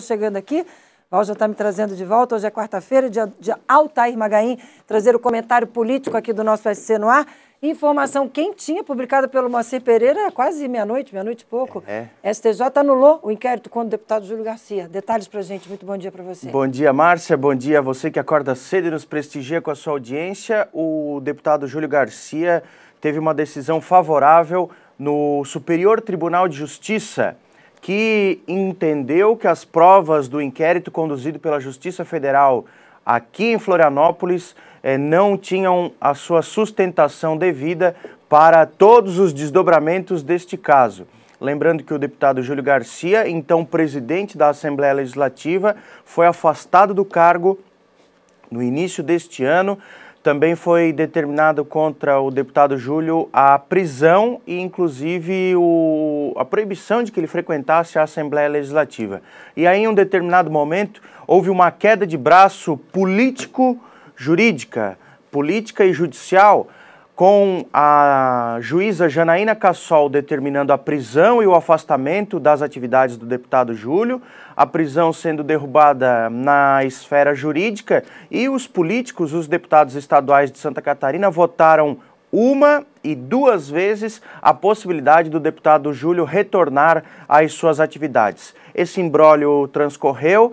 chegando aqui. Val já está me trazendo de volta. Hoje é quarta-feira, dia de Altair Magaim, trazer o comentário político aqui do nosso SC no ar. Informação quentinha, publicada pelo Moacir Pereira, quase meia-noite, meia-noite e pouco. É. STJ anulou o inquérito contra o deputado Júlio Garcia. Detalhes para gente. Muito bom dia para você. Bom dia, Márcia. Bom dia a você que acorda cedo e nos prestigia com a sua audiência. O deputado Júlio Garcia teve uma decisão favorável no Superior Tribunal de Justiça que entendeu que as provas do inquérito conduzido pela Justiça Federal aqui em Florianópolis eh, não tinham a sua sustentação devida para todos os desdobramentos deste caso. Lembrando que o deputado Júlio Garcia, então presidente da Assembleia Legislativa, foi afastado do cargo no início deste ano também foi determinado contra o deputado Júlio a prisão e, inclusive, o, a proibição de que ele frequentasse a Assembleia Legislativa. E aí, em um determinado momento, houve uma queda de braço político-jurídica, política e judicial, com a juíza Janaína Cassol determinando a prisão e o afastamento das atividades do deputado Júlio, a prisão sendo derrubada na esfera jurídica e os políticos, os deputados estaduais de Santa Catarina, votaram uma e duas vezes a possibilidade do deputado Júlio retornar às suas atividades. Esse imbróglio transcorreu.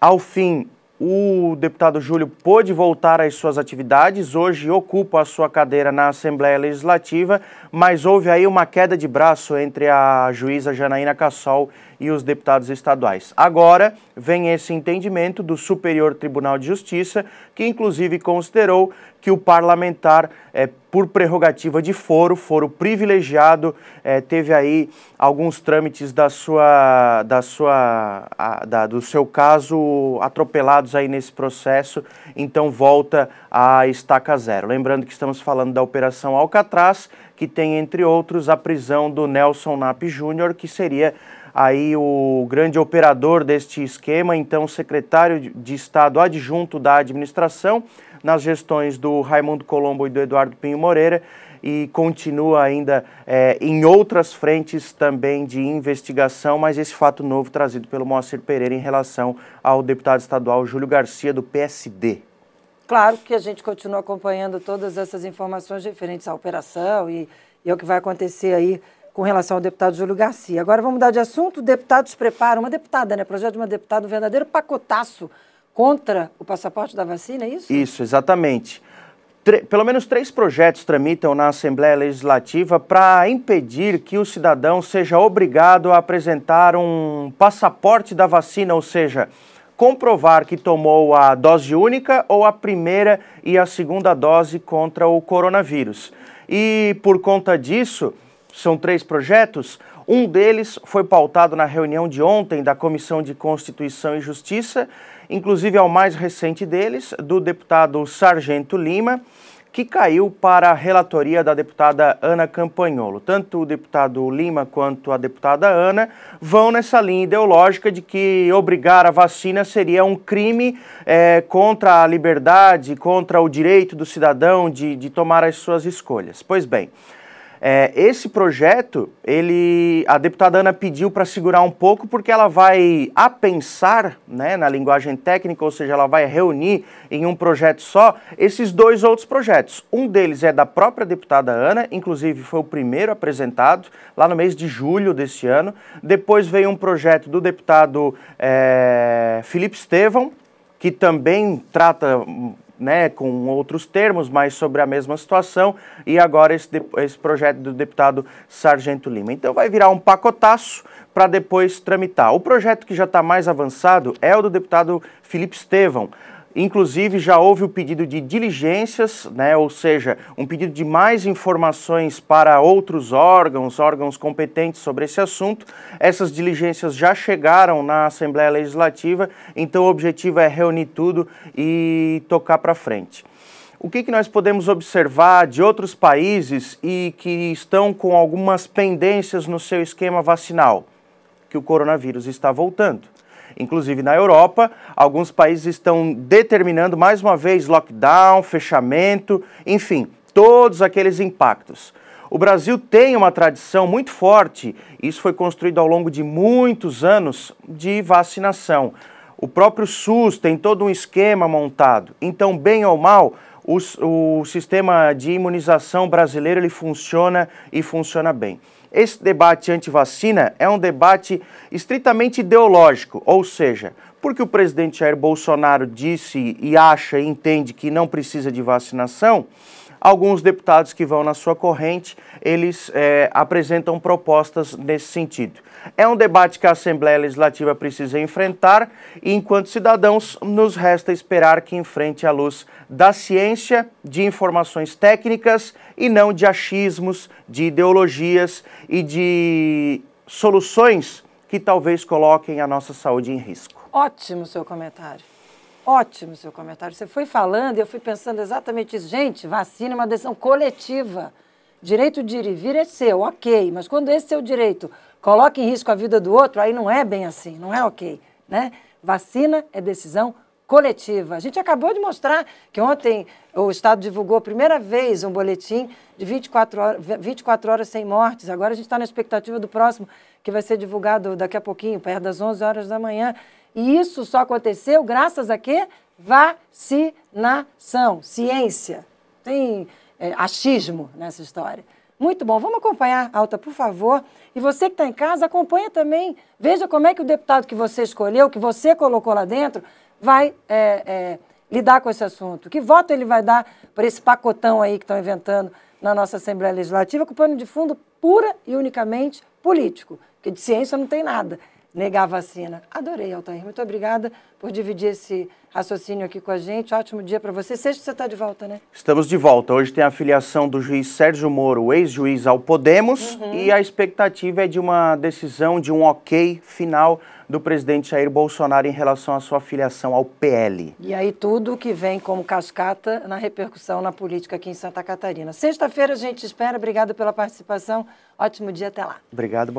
Ao fim, o deputado Júlio pôde voltar às suas atividades, hoje ocupa a sua cadeira na Assembleia Legislativa, mas houve aí uma queda de braço entre a juíza Janaína Cassol e os deputados estaduais. Agora vem esse entendimento do Superior Tribunal de Justiça, que inclusive considerou que o parlamentar, é, por prerrogativa de foro, foro privilegiado, é, teve aí alguns trâmites da sua, da sua, a, da, do seu caso atropelados aí nesse processo, então volta à estaca zero. Lembrando que estamos falando da Operação Alcatraz, que tem, entre outros, a prisão do Nelson Nap Júnior, que seria aí o grande operador deste esquema, então secretário de Estado adjunto da administração, nas gestões do Raimundo Colombo e do Eduardo Pinho Moreira, e continua ainda é, em outras frentes também de investigação, mas esse fato novo trazido pelo Moacir Pereira em relação ao deputado estadual Júlio Garcia, do PSD. Claro que a gente continua acompanhando todas essas informações referentes à operação e, e que vai acontecer aí com relação ao deputado Júlio Garcia. Agora vamos mudar de assunto. Deputados preparam, uma deputada, né? Projeto de uma deputada, um verdadeiro pacotaço contra o passaporte da vacina, é isso? Isso, exatamente. Tre pelo menos três projetos tramitam na Assembleia Legislativa para impedir que o cidadão seja obrigado a apresentar um passaporte da vacina, ou seja, comprovar que tomou a dose única ou a primeira e a segunda dose contra o coronavírus. E por conta disso, são três projetos. Um deles foi pautado na reunião de ontem da Comissão de Constituição e Justiça, inclusive ao é mais recente deles, do deputado Sargento Lima, que caiu para a relatoria da deputada Ana Campanholo. Tanto o deputado Lima quanto a deputada Ana vão nessa linha ideológica de que obrigar a vacina seria um crime é, contra a liberdade, contra o direito do cidadão de, de tomar as suas escolhas. Pois bem. É, esse projeto, ele, a deputada Ana pediu para segurar um pouco porque ela vai apensar, né, na linguagem técnica, ou seja, ela vai reunir em um projeto só esses dois outros projetos. Um deles é da própria deputada Ana, inclusive foi o primeiro apresentado lá no mês de julho desse ano. Depois veio um projeto do deputado é, Felipe Estevão, que também trata né, com outros termos, mas sobre a mesma situação, e agora esse, esse projeto do deputado Sargento Lima. Então vai virar um pacotaço para depois tramitar. O projeto que já está mais avançado é o do deputado Felipe Estevão. Inclusive, já houve o pedido de diligências, né, ou seja, um pedido de mais informações para outros órgãos, órgãos competentes sobre esse assunto. Essas diligências já chegaram na Assembleia Legislativa, então o objetivo é reunir tudo e tocar para frente. O que, que nós podemos observar de outros países e que estão com algumas pendências no seu esquema vacinal? Que o coronavírus está voltando inclusive na Europa, alguns países estão determinando mais uma vez lockdown, fechamento, enfim, todos aqueles impactos. O Brasil tem uma tradição muito forte, isso foi construído ao longo de muitos anos, de vacinação. O próprio SUS tem todo um esquema montado. Então, bem ou mal, o, o sistema de imunização brasileiro ele funciona e funciona bem. Esse debate anti-vacina é um debate estritamente ideológico, ou seja, porque o presidente Jair Bolsonaro disse e acha e entende que não precisa de vacinação, Alguns deputados que vão na sua corrente, eles é, apresentam propostas nesse sentido. É um debate que a Assembleia Legislativa precisa enfrentar e, enquanto cidadãos, nos resta esperar que enfrente à luz da ciência, de informações técnicas e não de achismos, de ideologias e de soluções que talvez coloquem a nossa saúde em risco. Ótimo seu comentário. Ótimo seu comentário. Você foi falando e eu fui pensando exatamente isso. Gente, vacina é uma decisão coletiva. Direito de ir e vir é seu, ok. Mas quando esse seu direito coloca em risco a vida do outro, aí não é bem assim, não é ok. Né? Vacina é decisão coletiva. A gente acabou de mostrar que ontem o Estado divulgou a primeira vez um boletim de 24 horas, 24 horas sem mortes. Agora a gente está na expectativa do próximo, que vai ser divulgado daqui a pouquinho, perto das 11 horas da manhã. E isso só aconteceu graças a quê? Vacinação, ciência. Tem é, achismo nessa história. Muito bom, vamos acompanhar, Alta, por favor. E você que está em casa, acompanha também. Veja como é que o deputado que você escolheu, que você colocou lá dentro, vai é, é, lidar com esse assunto. Que voto ele vai dar para esse pacotão aí que estão inventando na nossa Assembleia Legislativa, com pano de fundo pura e unicamente político, porque de ciência não tem nada negar a vacina. Adorei, Altair. Muito obrigada por dividir esse raciocínio aqui com a gente. Ótimo dia para você. Sexta você está de volta, né? Estamos de volta. Hoje tem a filiação do juiz Sérgio Moro, ex-juiz ao Podemos, uhum. e a expectativa é de uma decisão, de um ok final do presidente Jair Bolsonaro em relação à sua filiação ao PL. E aí tudo que vem como cascata na repercussão na política aqui em Santa Catarina. Sexta-feira a gente espera. Obrigada pela participação. Ótimo dia, até lá. Obrigado.